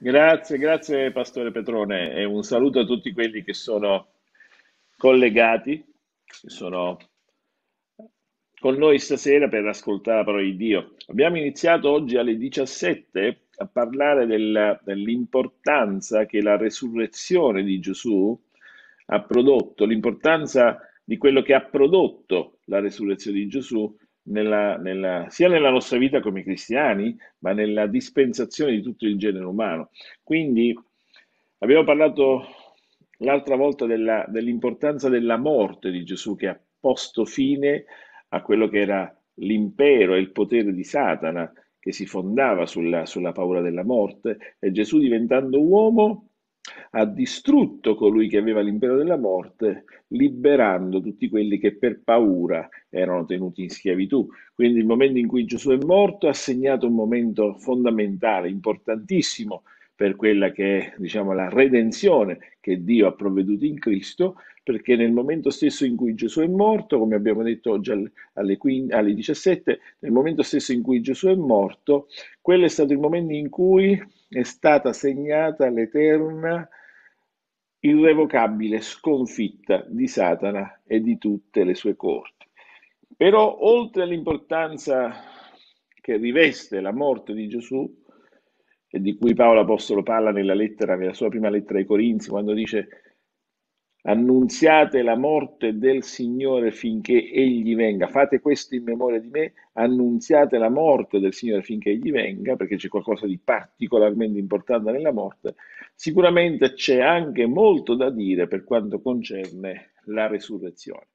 Grazie, grazie Pastore Petrone e un saluto a tutti quelli che sono collegati, che sono con noi stasera per ascoltare la parola di Dio. Abbiamo iniziato oggi alle 17 a parlare del, dell'importanza che la resurrezione di Gesù ha prodotto, l'importanza di quello che ha prodotto la resurrezione di Gesù nella, nella, sia nella nostra vita come cristiani, ma nella dispensazione di tutto il genere umano. Quindi abbiamo parlato l'altra volta della, dell'importanza della morte di Gesù che ha posto fine a quello che era l'impero e il potere di Satana che si fondava sulla, sulla paura della morte e Gesù diventando uomo ha distrutto colui che aveva l'impero della morte, liberando tutti quelli che per paura erano tenuti in schiavitù. Quindi il momento in cui Gesù è morto ha segnato un momento fondamentale, importantissimo per quella che è diciamo, la redenzione che Dio ha provveduto in Cristo, perché nel momento stesso in cui Gesù è morto, come abbiamo detto oggi alle, 15, alle 17, nel momento stesso in cui Gesù è morto, quello è stato il momento in cui è stata segnata l'eterna, irrevocabile sconfitta di Satana e di tutte le sue corti. Però oltre all'importanza che riveste la morte di Gesù, e di cui Paolo Apostolo parla nella, lettera, nella sua prima lettera ai Corinzi, quando dice annunziate la morte del Signore finché Egli venga, fate questo in memoria di me, annunziate la morte del Signore finché Egli venga, perché c'è qualcosa di particolarmente importante nella morte, sicuramente c'è anche molto da dire per quanto concerne la resurrezione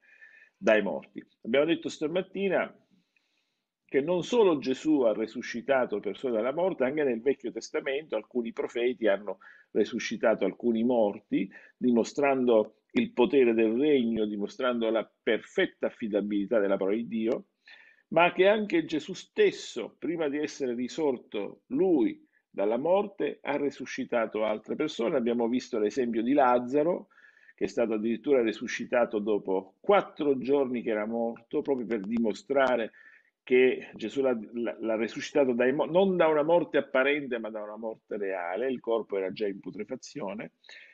dai morti. Abbiamo detto stamattina che non solo Gesù ha resuscitato persone dalla morte, anche nel Vecchio Testamento alcuni profeti hanno resuscitato alcuni morti, dimostrando il potere del regno, dimostrando la perfetta affidabilità della parola di Dio, ma che anche Gesù stesso, prima di essere risorto lui dalla morte, ha resuscitato altre persone. Abbiamo visto l'esempio di Lazzaro, che è stato addirittura resuscitato dopo quattro giorni che era morto, proprio per dimostrare che Gesù l'ha, l'ha risuscitato dai, non da una morte apparente ma da una morte reale, il corpo era già in putrefazione,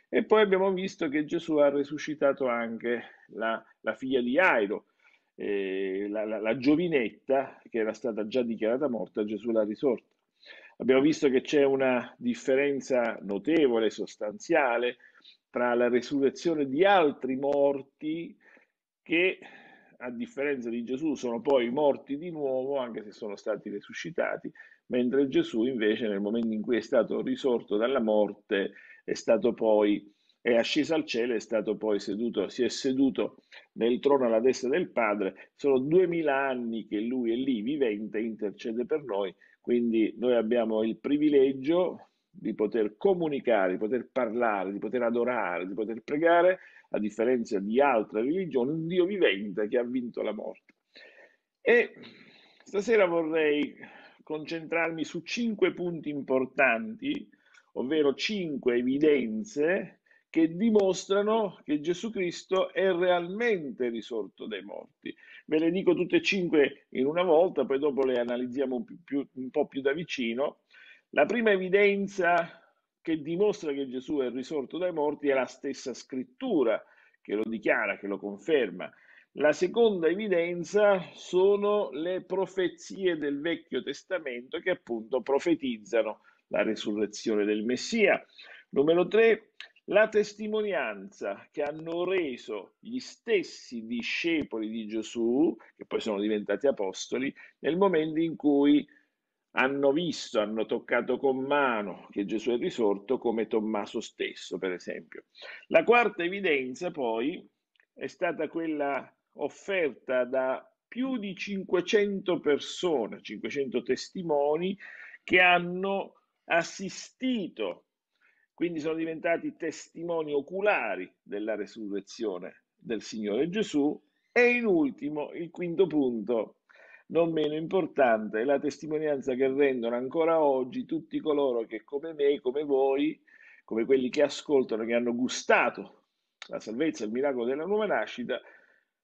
e poi abbiamo visto che Gesù ha risuscitato anche la, la figlia di Airo, eh, la, la, la, giovinetta che era stata già dichiarata morta, Gesù l'ha risorta. Abbiamo visto che c'è una differenza notevole, sostanziale, tra la resurrezione di altri morti che a differenza di Gesù, sono poi morti di nuovo, anche se sono stati risuscitati, mentre Gesù invece nel momento in cui è stato risorto dalla morte è stato poi è asceso al cielo, è stato poi seduto, si è seduto nel trono alla destra del Padre. Sono duemila anni che lui è lì vivente, intercede per noi, quindi noi abbiamo il privilegio di poter comunicare, di poter parlare, di poter adorare, di poter pregare a differenza di altre religioni, un Dio vivente che ha vinto la morte. E stasera vorrei concentrarmi su cinque punti importanti, ovvero cinque evidenze che dimostrano che Gesù Cristo è realmente risorto dai morti. Ve le dico tutte e cinque in una volta, poi dopo le analizziamo un, più, un po' più da vicino. La prima evidenza che dimostra che Gesù è risorto dai morti è la stessa scrittura che lo dichiara, che lo conferma. La seconda evidenza sono le profezie del Vecchio Testamento che appunto profetizzano la resurrezione del Messia. Numero tre, la testimonianza che hanno reso gli stessi discepoli di Gesù, che poi sono diventati apostoli, nel momento in cui hanno visto, hanno toccato con mano che Gesù è risorto come Tommaso stesso, per esempio. La quarta evidenza poi è stata quella offerta da più di 500 persone, 500 testimoni che hanno assistito, quindi sono diventati testimoni oculari della resurrezione del Signore Gesù. E in ultimo, il quinto punto, non meno importante è la testimonianza che rendono ancora oggi tutti coloro che come me, come voi, come quelli che ascoltano, che hanno gustato la salvezza, il miracolo della nuova nascita,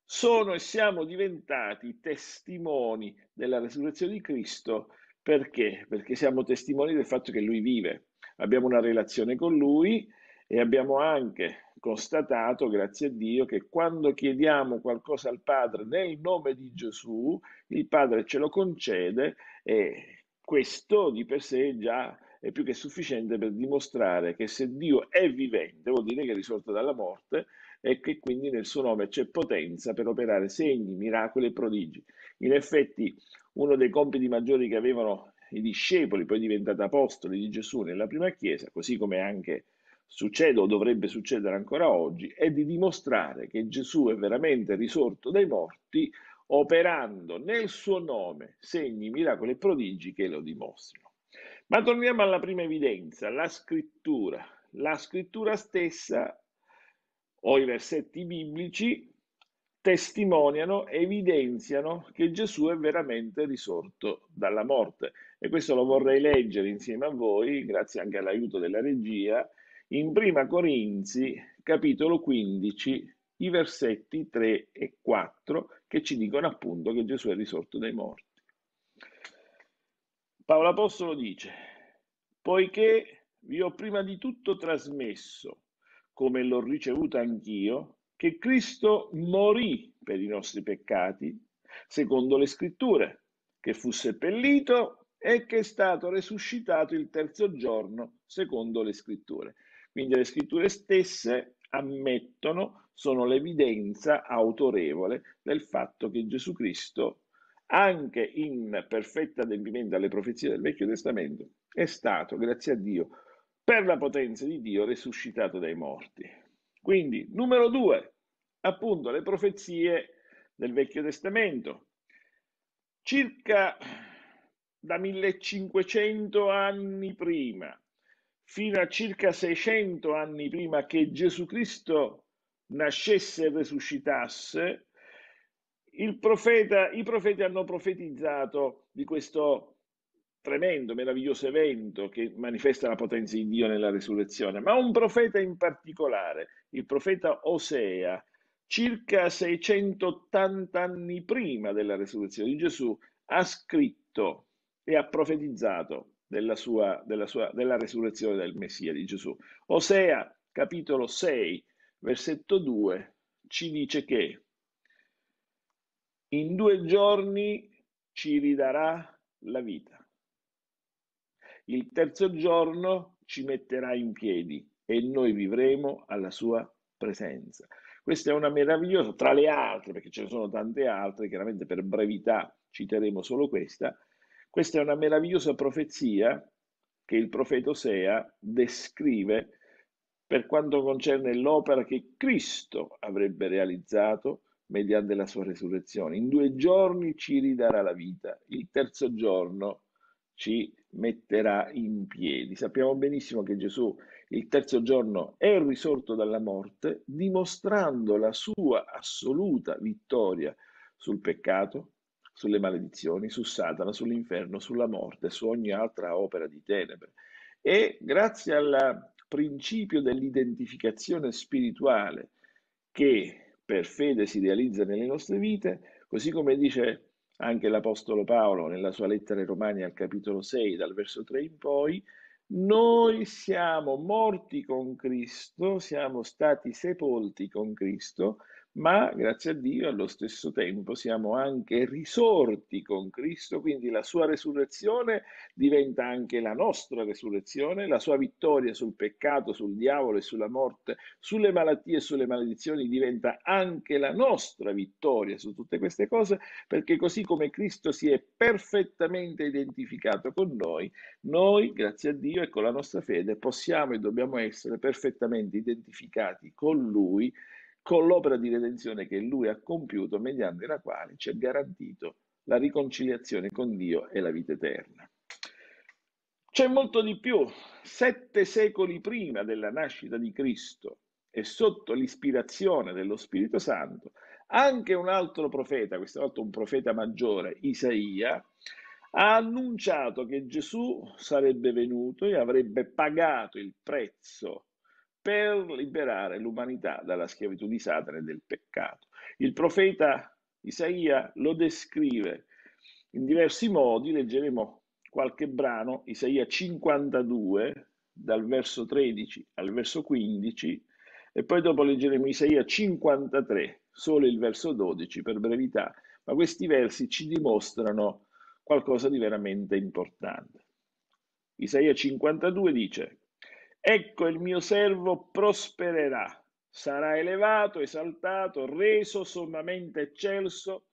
sono e siamo diventati testimoni della resurrezione di Cristo perché? Perché siamo testimoni del fatto che Lui vive, abbiamo una relazione con Lui e abbiamo anche constatato, grazie a Dio, che quando chiediamo qualcosa al Padre nel nome di Gesù, il Padre ce lo concede e questo di per sé già è più che sufficiente per dimostrare che se Dio è vivente, vuol dire che è risorto dalla morte e che quindi nel suo nome c'è potenza per operare segni, miracoli e prodigi. In effetti uno dei compiti maggiori che avevano i discepoli, poi diventati apostoli di Gesù nella prima Chiesa, così come anche succede o dovrebbe succedere ancora oggi, è di dimostrare che Gesù è veramente risorto dai morti operando nel suo nome segni, miracoli e prodigi che lo dimostrino. Ma torniamo alla prima evidenza, la scrittura. La scrittura stessa o i versetti biblici testimoniano, evidenziano che Gesù è veramente risorto dalla morte. E questo lo vorrei leggere insieme a voi, grazie anche all'aiuto della regia, in Prima Corinzi, capitolo 15, i versetti 3 e 4 che ci dicono appunto che Gesù è risorto dai morti. Paolo Apostolo dice, poiché vi ho prima di tutto trasmesso, come l'ho ricevuta anch'io, che Cristo morì per i nostri peccati, secondo le scritture, che fu seppellito e che è stato resuscitato il terzo giorno, secondo le scritture. Quindi le scritture stesse ammettono, sono l'evidenza autorevole del fatto che Gesù Cristo, anche in perfetto adempimento alle profezie del Vecchio Testamento, è stato, grazie a Dio, per la potenza di Dio, resuscitato dai morti. Quindi, numero due, appunto, le profezie del Vecchio Testamento. Circa da 1500 anni prima fino a circa 600 anni prima che Gesù Cristo nascesse e resuscitasse, profeta, i profeti hanno profetizzato di questo tremendo, meraviglioso evento che manifesta la potenza di Dio nella resurrezione, ma un profeta in particolare, il profeta Osea, circa 680 anni prima della resurrezione di Gesù, ha scritto e ha profetizzato della, sua, della, sua, della resurrezione del Messia di Gesù. Osea capitolo 6, versetto 2 ci dice che in due giorni ci ridarà la vita. Il terzo giorno ci metterà in piedi e noi vivremo alla sua presenza. Questa è una meravigliosa, tra le altre, perché ce ne sono tante altre, chiaramente per brevità citeremo solo questa, questa è una meravigliosa profezia che il profeta Osea descrive per quanto concerne l'opera che Cristo avrebbe realizzato mediante la sua resurrezione. In due giorni ci ridarà la vita, il terzo giorno ci metterà in piedi. Sappiamo benissimo che Gesù il terzo giorno è risorto dalla morte, dimostrando la sua assoluta vittoria sul peccato, sulle maledizioni, su Satana, sull'inferno, sulla morte, su ogni altra opera di tenebre. E grazie al principio dell'identificazione spirituale che per fede si realizza nelle nostre vite, così come dice anche l'Apostolo Paolo nella sua lettera ai Romani al capitolo 6, dal verso 3 in poi, noi siamo morti con Cristo, siamo stati sepolti con Cristo ma grazie a Dio allo stesso tempo siamo anche risorti con Cristo, quindi la sua resurrezione diventa anche la nostra resurrezione, la sua vittoria sul peccato, sul diavolo e sulla morte, sulle malattie e sulle maledizioni diventa anche la nostra vittoria su tutte queste cose, perché così come Cristo si è perfettamente identificato con noi, noi grazie a Dio e con la nostra fede possiamo e dobbiamo essere perfettamente identificati con Lui con l'opera di redenzione che lui ha compiuto, mediante la quale ci è garantito la riconciliazione con Dio e la vita eterna. C'è molto di più. Sette secoli prima della nascita di Cristo e sotto l'ispirazione dello Spirito Santo, anche un altro profeta, questa volta un profeta maggiore, Isaia, ha annunciato che Gesù sarebbe venuto e avrebbe pagato il prezzo per liberare l'umanità dalla schiavitù di Satana e del peccato. Il profeta Isaia lo descrive in diversi modi, leggeremo qualche brano, Isaia 52, dal verso 13 al verso 15, e poi dopo leggeremo Isaia 53, solo il verso 12 per brevità, ma questi versi ci dimostrano qualcosa di veramente importante. Isaia 52 dice, Ecco il mio servo prospererà, sarà elevato, esaltato, reso sommamente eccelso,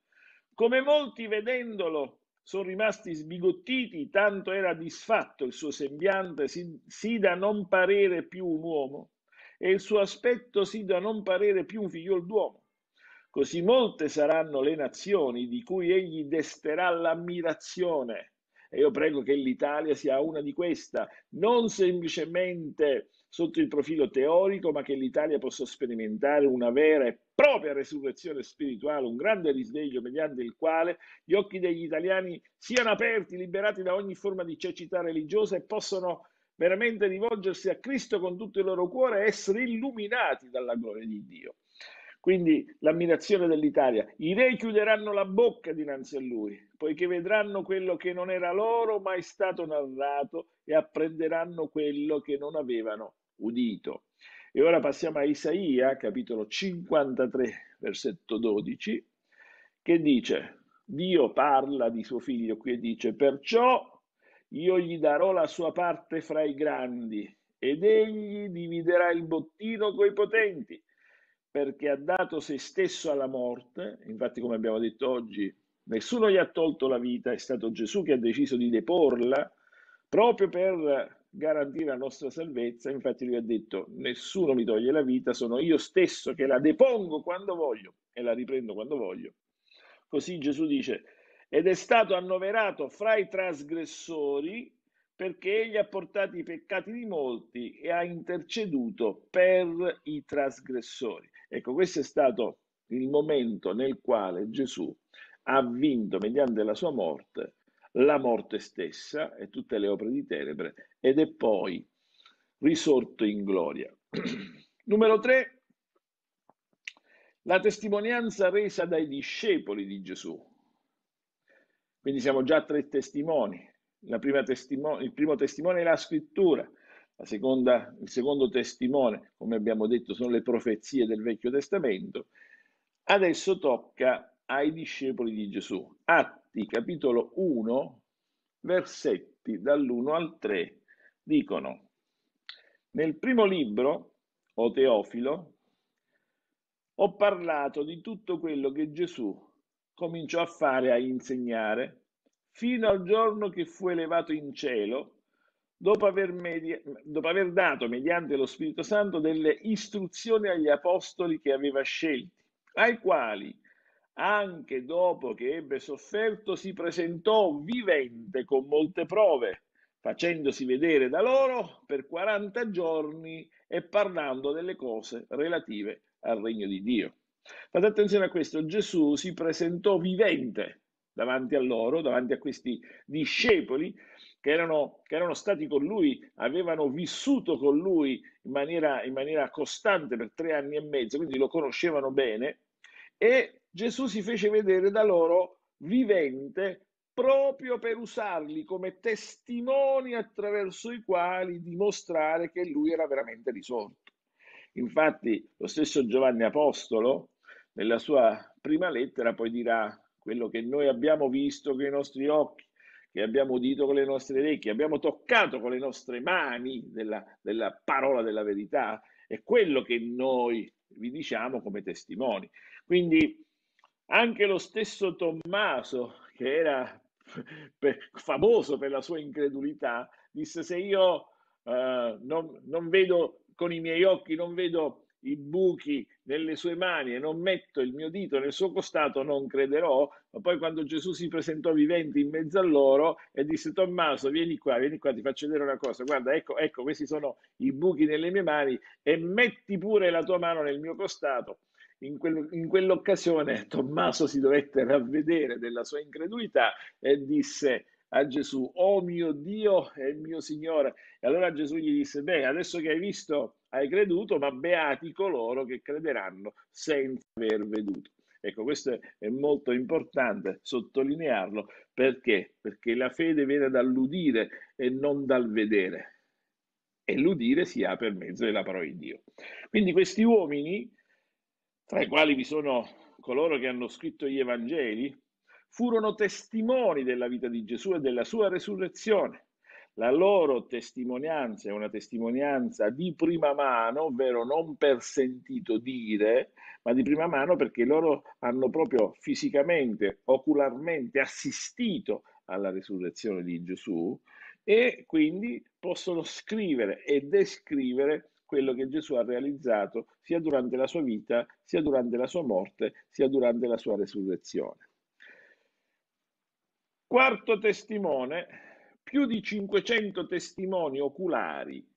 come molti vedendolo sono rimasti sbigottiti, tanto era disfatto il suo sembiante, sì, sì, da non parere più un uomo, e il suo aspetto sì da non parere più un figliol d'uomo. Così molte saranno le nazioni di cui egli desterà l'ammirazione, e io prego che l'Italia sia una di queste, non semplicemente sotto il profilo teorico, ma che l'Italia possa sperimentare una vera e propria resurrezione spirituale, un grande risveglio mediante il quale gli occhi degli italiani siano aperti, liberati da ogni forma di cecità religiosa e possano veramente rivolgersi a Cristo con tutto il loro cuore e essere illuminati dalla gloria di Dio. Quindi l'ammirazione dell'Italia. I re chiuderanno la bocca dinanzi a lui, poiché vedranno quello che non era loro mai stato narrato e apprenderanno quello che non avevano udito. E ora passiamo a Isaia, capitolo 53, versetto 12, che dice, Dio parla di suo figlio qui e dice, perciò io gli darò la sua parte fra i grandi ed egli dividerà il bottino coi potenti perché ha dato se stesso alla morte, infatti come abbiamo detto oggi, nessuno gli ha tolto la vita, è stato Gesù che ha deciso di deporla proprio per garantire la nostra salvezza, infatti lui ha detto nessuno mi toglie la vita, sono io stesso che la depongo quando voglio e la riprendo quando voglio. Così Gesù dice, ed è stato annoverato fra i trasgressori perché egli ha portato i peccati di molti e ha interceduto per i trasgressori. Ecco, questo è stato il momento nel quale Gesù ha vinto mediante la sua morte la morte stessa e tutte le opere di tenebre ed è poi risorto in gloria. Numero 3. La testimonianza resa dai discepoli di Gesù. Quindi siamo già tre testimoni, il primo testimone è la scrittura, seconda, il secondo testimone, come abbiamo detto, sono le profezie del Vecchio Testamento. Adesso tocca ai discepoli di Gesù. Atti capitolo 1, versetti dall'1 al 3 dicono, nel primo libro, o Teofilo, ho parlato di tutto quello che Gesù cominciò a fare, a insegnare fino al giorno che fu elevato in cielo, dopo aver, media- dopo aver dato, mediante lo Spirito Santo, delle istruzioni agli apostoli che aveva scelti, ai quali, anche dopo che ebbe sofferto, si presentò vivente con molte prove, facendosi vedere da loro per 40 giorni e parlando delle cose relative al regno di Dio. Fate attenzione a questo, Gesù si presentò vivente davanti a loro, davanti a questi discepoli che erano, che erano stati con lui, avevano vissuto con lui in maniera, in maniera costante per tre anni e mezzo, quindi lo conoscevano bene, e Gesù si fece vedere da loro vivente proprio per usarli come testimoni attraverso i quali dimostrare che lui era veramente risorto. Infatti lo stesso Giovanni Apostolo nella sua prima lettera poi dirà quello che noi abbiamo visto con i nostri occhi, che abbiamo udito con le nostre orecchie, abbiamo toccato con le nostre mani della, della parola della verità, è quello che noi vi diciamo come testimoni. Quindi anche lo stesso Tommaso, che era per, famoso per la sua incredulità, disse se io eh, non, non, vedo con i miei occhi, non vedo i buchi nelle sue mani e non metto il mio dito nel suo costato, non crederò. Ma poi quando Gesù si presentò vivente in mezzo a loro e disse Tommaso, vieni qua, vieni qua, ti faccio vedere una cosa, guarda, ecco, ecco, questi sono i buchi nelle mie mani e metti pure la tua mano nel mio costato. In, quel, in quell'occasione Tommaso si dovette ravvedere della sua incredulità e disse a Gesù, oh mio Dio e mio Signore. E allora Gesù gli disse, beh, adesso che hai visto hai creduto, ma beati coloro che crederanno senza aver veduto. Ecco, questo è molto importante sottolinearlo perché? Perché la fede viene dall'udire e non dal vedere. E l'udire si ha per mezzo della parola di Dio. Quindi questi uomini, tra i quali vi sono coloro che hanno scritto gli Evangeli, furono testimoni della vita di Gesù e della sua resurrezione. La loro testimonianza è una testimonianza di prima mano, ovvero non per sentito dire, ma di prima mano perché loro hanno proprio fisicamente, ocularmente assistito alla risurrezione di Gesù e quindi possono scrivere e descrivere quello che Gesù ha realizzato sia durante la sua vita, sia durante la sua morte, sia durante la sua resurrezione. Quarto testimone più di 500 testimoni oculari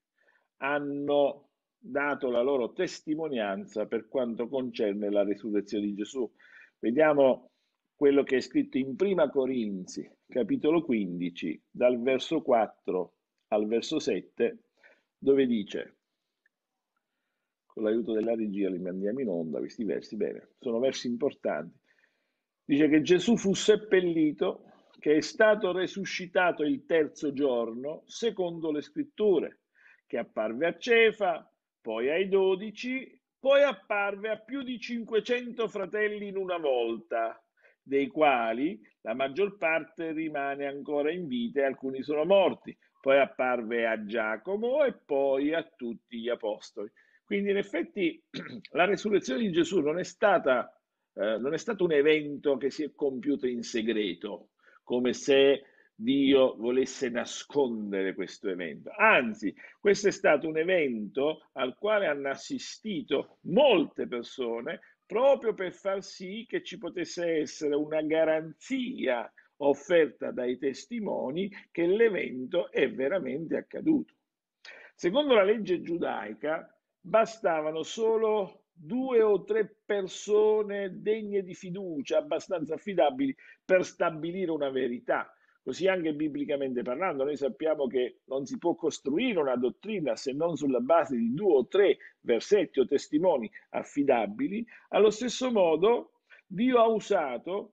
hanno dato la loro testimonianza per quanto concerne la risurrezione di Gesù. Vediamo quello che è scritto in Prima Corinzi, capitolo 15, dal verso 4 al verso 7, dove dice, con l'aiuto della regia li mandiamo in onda questi versi, bene, sono versi importanti, dice che Gesù fu seppellito che è stato resuscitato il terzo giorno secondo le scritture, che apparve a Cefa, poi ai dodici, poi apparve a più di 500 fratelli in una volta, dei quali la maggior parte rimane ancora in vita e alcuni sono morti. Poi apparve a Giacomo e poi a tutti gli apostoli. Quindi in effetti la resurrezione di Gesù non è stata eh, non è stato un evento che si è compiuto in segreto, come se Dio volesse nascondere questo evento. Anzi, questo è stato un evento al quale hanno assistito molte persone proprio per far sì che ci potesse essere una garanzia offerta dai testimoni che l'evento è veramente accaduto. Secondo la legge giudaica bastavano solo due o tre persone degne di fiducia, abbastanza affidabili per stabilire una verità. Così anche biblicamente parlando, noi sappiamo che non si può costruire una dottrina se non sulla base di due o tre versetti o testimoni affidabili. Allo stesso modo, Dio ha usato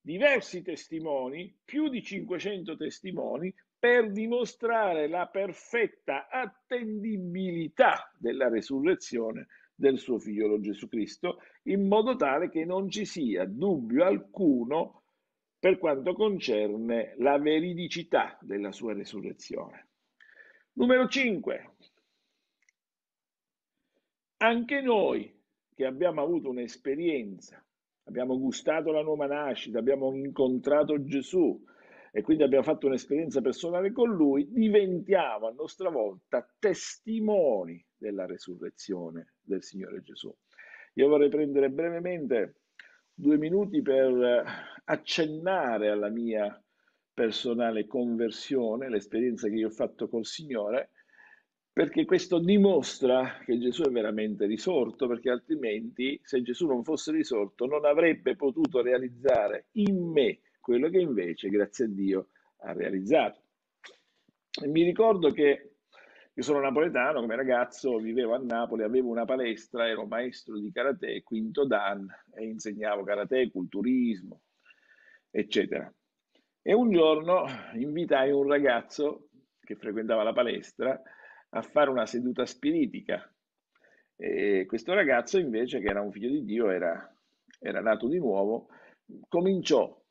diversi testimoni, più di 500 testimoni, per dimostrare la perfetta attendibilità della resurrezione del suo figliolo Gesù Cristo, in modo tale che non ci sia dubbio alcuno per quanto concerne la veridicità della sua resurrezione. Numero 5. Anche noi che abbiamo avuto un'esperienza, abbiamo gustato la nuova nascita, abbiamo incontrato Gesù e quindi abbiamo fatto un'esperienza personale con lui, diventiamo a nostra volta testimoni della resurrezione del Signore Gesù. Io vorrei prendere brevemente due minuti per accennare alla mia personale conversione, l'esperienza che io ho fatto col Signore, perché questo dimostra che Gesù è veramente risorto, perché altrimenti se Gesù non fosse risorto non avrebbe potuto realizzare in me quello che invece, grazie a Dio, ha realizzato. E mi ricordo che io sono napoletano, come ragazzo vivevo a Napoli, avevo una palestra, ero maestro di karate, quinto dan, e insegnavo karate, culturismo, eccetera. E un giorno invitai un ragazzo che frequentava la palestra a fare una seduta spiritica. E questo ragazzo invece, che era un figlio di Dio, era, era nato di nuovo, cominciò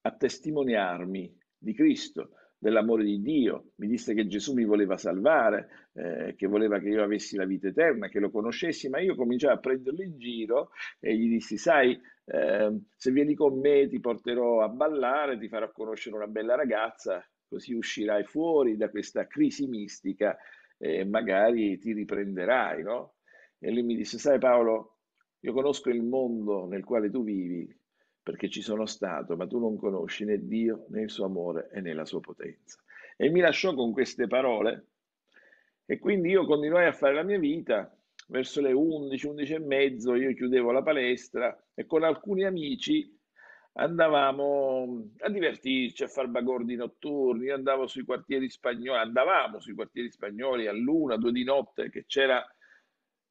a testimoniarmi di Cristo dell'amore di Dio, mi disse che Gesù mi voleva salvare, eh, che voleva che io avessi la vita eterna, che lo conoscessi, ma io cominciai a prenderlo in giro e gli dissi, sai, eh, se vieni con me ti porterò a ballare, ti farò conoscere una bella ragazza, così uscirai fuori da questa crisi mistica e magari ti riprenderai, no? E lui mi disse, sai Paolo, io conosco il mondo nel quale tu vivi, perché ci sono stato, ma tu non conosci né Dio né il suo amore e né la sua potenza. E mi lasciò con queste parole e quindi io continuai a fare la mia vita. Verso le 11, 11 e mezzo io chiudevo la palestra e con alcuni amici andavamo a divertirci, a far bagordi notturni, io andavo sui quartieri spagnoli, andavamo sui quartieri spagnoli all'una, due di notte che c'era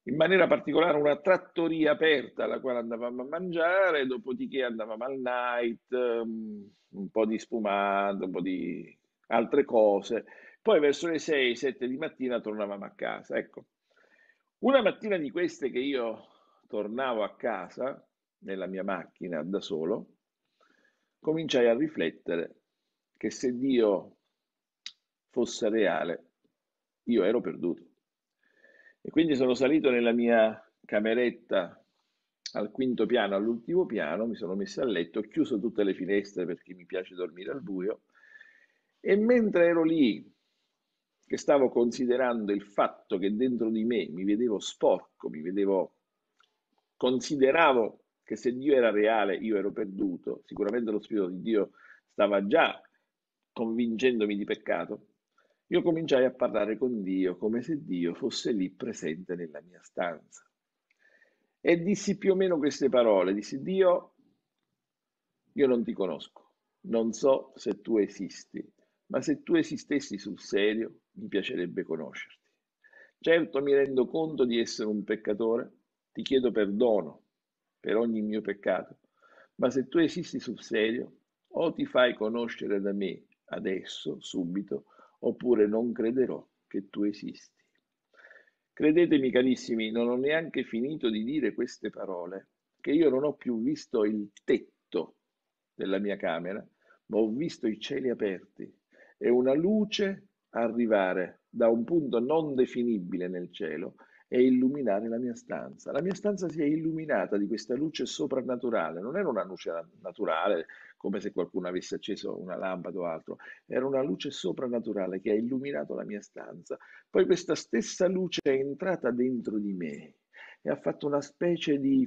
in maniera particolare una trattoria aperta alla quale andavamo a mangiare, dopodiché andavamo al night, ehm, un po' di spumato, un po' di altre cose, poi verso le 6-7 di mattina tornavamo a casa. Ecco, una mattina di queste che io tornavo a casa nella mia macchina da solo, cominciai a riflettere che se Dio fosse reale, io ero perduto. E quindi sono salito nella mia cameretta al quinto piano, all'ultimo piano, mi sono messo a letto, ho chiuso tutte le finestre perché mi piace dormire al buio e mentre ero lì che stavo considerando il fatto che dentro di me mi vedevo sporco, mi vedevo consideravo che se Dio era reale io ero perduto, sicuramente lo spirito di Dio stava già convincendomi di peccato. Io cominciai a parlare con Dio come se Dio fosse lì presente nella mia stanza. E dissi più o meno queste parole, dissi Dio, io non ti conosco, non so se tu esisti, ma se tu esistessi sul serio mi piacerebbe conoscerti. Certo mi rendo conto di essere un peccatore, ti chiedo perdono per ogni mio peccato, ma se tu esisti sul serio o ti fai conoscere da me adesso, subito, oppure non crederò che tu esisti. Credetemi carissimi, non ho neanche finito di dire queste parole, che io non ho più visto il tetto della mia camera, ma ho visto i cieli aperti e una luce arrivare da un punto non definibile nel cielo e illuminare la mia stanza. La mia stanza si è illuminata di questa luce soprannaturale, non era una luce naturale, come se qualcuno avesse acceso una lampada o altro. Era una luce soprannaturale che ha illuminato la mia stanza. Poi questa stessa luce è entrata dentro di me e ha fatto una specie di...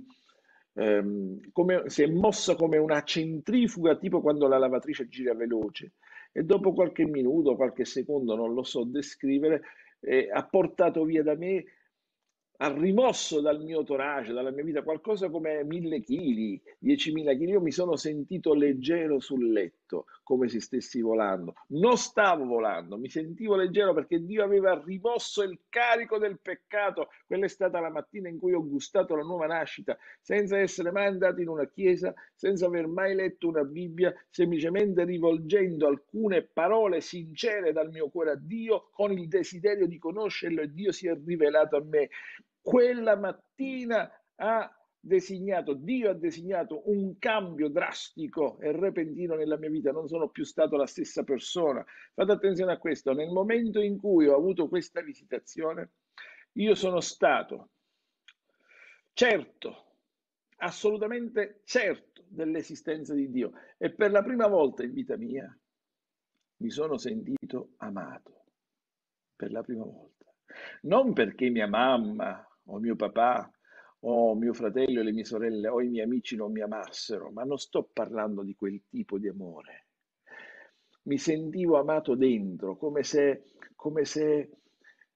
Ehm, come, si è mossa come una centrifuga, tipo quando la lavatrice gira veloce. E dopo qualche minuto, qualche secondo, non lo so descrivere, eh, ha portato via da me ha rimosso dal mio torace, dalla mia vita, qualcosa come mille chili, diecimila chili. Io mi sono sentito leggero sul letto letto come se stessi volando. Non stavo volando, mi sentivo leggero perché Dio aveva rimosso il carico del peccato. Quella è stata la mattina in cui ho gustato la nuova nascita, senza essere mai andato in una chiesa, senza aver mai letto una Bibbia, semplicemente rivolgendo alcune parole sincere dal mio cuore a Dio con il desiderio di conoscerlo e Dio si è rivelato a me. Quella mattina ha designato, Dio ha designato un cambio drastico e repentino nella mia vita, non sono più stato la stessa persona. Fate attenzione a questo, nel momento in cui ho avuto questa visitazione, io sono stato certo, assolutamente certo dell'esistenza di Dio e per la prima volta in vita mia mi sono sentito amato, per la prima volta. Non perché mia mamma o mio papà o oh, mio fratello e le mie sorelle o oh, i miei amici non mi amassero, ma non sto parlando di quel tipo di amore. Mi sentivo amato dentro, come se, come se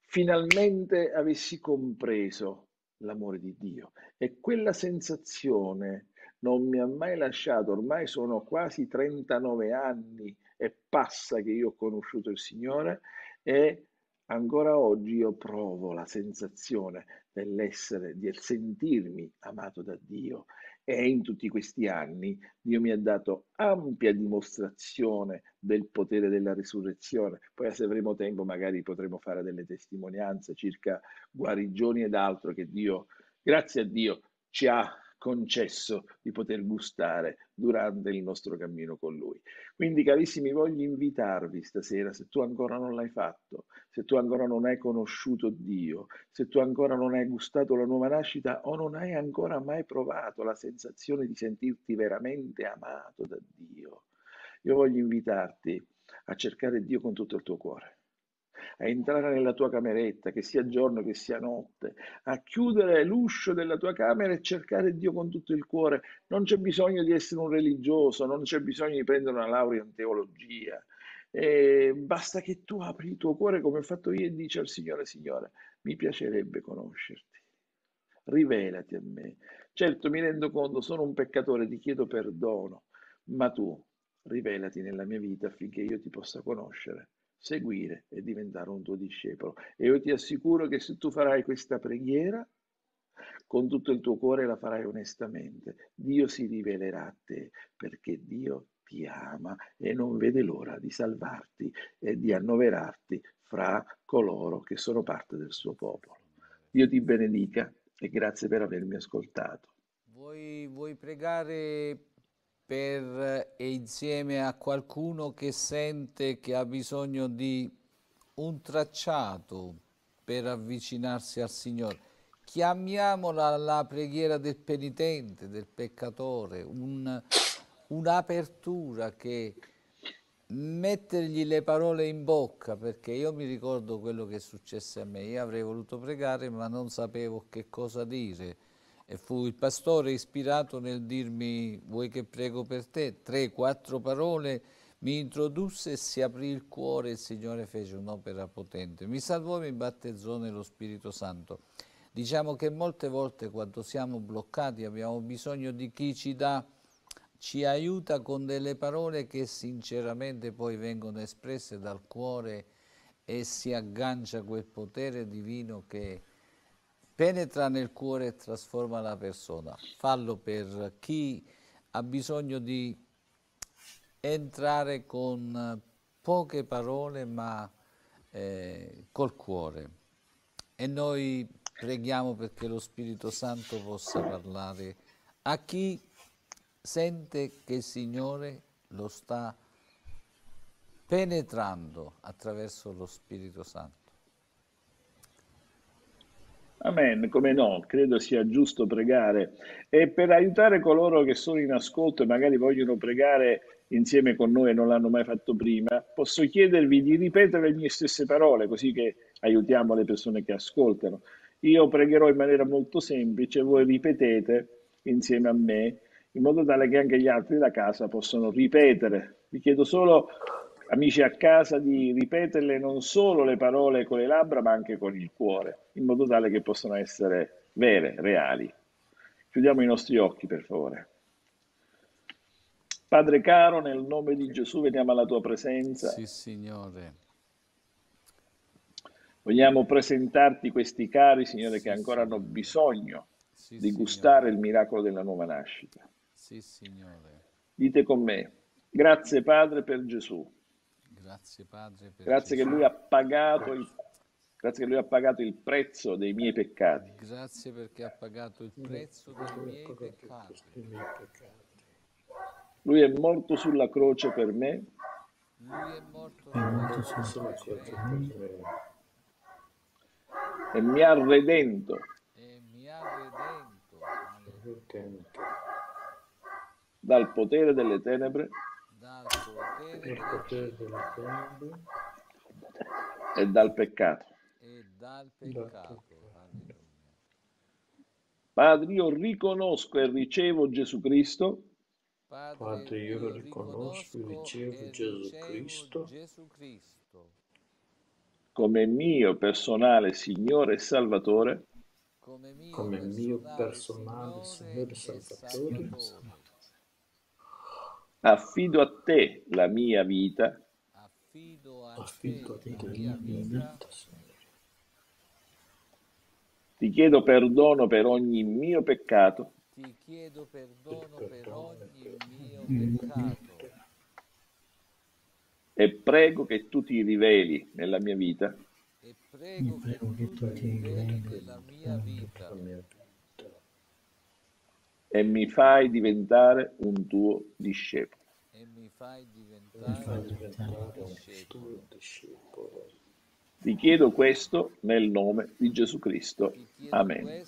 finalmente avessi compreso l'amore di Dio. E quella sensazione non mi ha mai lasciato, ormai sono quasi 39 anni e passa che io ho conosciuto il Signore e Ancora oggi io provo la sensazione dell'essere, del sentirmi amato da Dio e in tutti questi anni Dio mi ha dato ampia dimostrazione del potere della risurrezione. Poi se avremo tempo magari potremo fare delle testimonianze circa guarigioni ed altro che Dio, grazie a Dio, ci ha concesso di poter gustare durante il nostro cammino con Lui. Quindi carissimi, voglio invitarvi stasera, se tu ancora non l'hai fatto, se tu ancora non hai conosciuto Dio, se tu ancora non hai gustato la nuova nascita o non hai ancora mai provato la sensazione di sentirti veramente amato da Dio, io voglio invitarti a cercare Dio con tutto il tuo cuore a entrare nella tua cameretta, che sia giorno che sia notte, a chiudere l'uscio della tua camera e cercare Dio con tutto il cuore. Non c'è bisogno di essere un religioso, non c'è bisogno di prendere una laurea in teologia. Eh, basta che tu apri il tuo cuore come ho fatto io e dici al Signore, Signore, mi piacerebbe conoscerti, rivelati a me. Certo, mi rendo conto, sono un peccatore, ti chiedo perdono, ma tu rivelati nella mia vita affinché io ti possa conoscere seguire e diventare un tuo discepolo. E io ti assicuro che se tu farai questa preghiera, con tutto il tuo cuore la farai onestamente, Dio si rivelerà a te perché Dio ti ama e non vede l'ora di salvarti e di annoverarti fra coloro che sono parte del suo popolo. Dio ti benedica e grazie per avermi ascoltato. Vuoi, vuoi pregare per eh, e insieme a qualcuno che sente che ha bisogno di un tracciato per avvicinarsi al Signore. Chiamiamola la preghiera del penitente, del peccatore, un'apertura un che mettergli le parole in bocca, perché io mi ricordo quello che è successo a me, io avrei voluto pregare ma non sapevo che cosa dire e fu il pastore ispirato nel dirmi, vuoi che prego per te? Tre, quattro parole mi introdusse e si aprì il cuore, il Signore fece un'opera potente. Mi salvò e mi battezzò nello Spirito Santo. Diciamo che molte volte quando siamo bloccati abbiamo bisogno di chi ci dà, ci aiuta con delle parole che sinceramente poi vengono espresse dal cuore e si aggancia quel potere divino che penetra nel cuore e trasforma la persona. Fallo per chi ha bisogno di entrare con poche parole ma eh, col cuore. E noi preghiamo perché lo Spirito Santo possa parlare a chi sente che il Signore lo sta penetrando attraverso lo Spirito Santo. Amen, come no, credo sia giusto pregare. E per aiutare coloro che sono in ascolto e magari vogliono pregare insieme con noi e non l'hanno mai fatto prima, posso chiedervi di ripetere le mie stesse parole così che aiutiamo le persone che ascoltano. Io pregherò in maniera molto semplice, voi ripetete insieme a me, in modo tale che anche gli altri da casa possano ripetere. Vi chiedo solo amici a casa, di ripeterle non solo le parole con le labbra, ma anche con il cuore, in modo tale che possano essere vere, reali. Chiudiamo i nostri occhi, per favore. Padre caro, nel nome di Gesù veniamo alla tua presenza. Sì, Signore. Vogliamo presentarti questi cari, Signore, sì, che ancora signore. hanno bisogno sì, di gustare il miracolo della nuova nascita. Sì, Signore. Dite con me, grazie Padre per Gesù Grazie Padre. grazie che Lui ha pagato il Grazie che lui ha pagato il prezzo dei miei peccati. Grazie perché ha pagato il prezzo dei miei peccati. Lui è morto sulla croce per me. Lui è morto sulla croce per me. E mi ha redento. E mi ha redento. Dal potere delle tenebre. Il potere della tomba. E dal peccato. E dal peccato. Padre, io riconosco e ricevo Gesù Cristo. Padre, io riconosco e ricevo Gesù Cristo come mio personale Signore e Salvatore, come mio personale Signore e Salvatore, Affido a te la mia vita. Affido a te la mia vita, Ti chiedo perdono per ogni mio peccato. Ti chiedo perdono per ogni mio peccato. E prego che tu ti riveli nella mia vita. E prego che tu ti riveli nella mia vita e mi fai diventare un tuo discepolo. E mi fai diventare, un tuo discepolo. Ti chiedo questo nel nome di Gesù Cristo. Amen.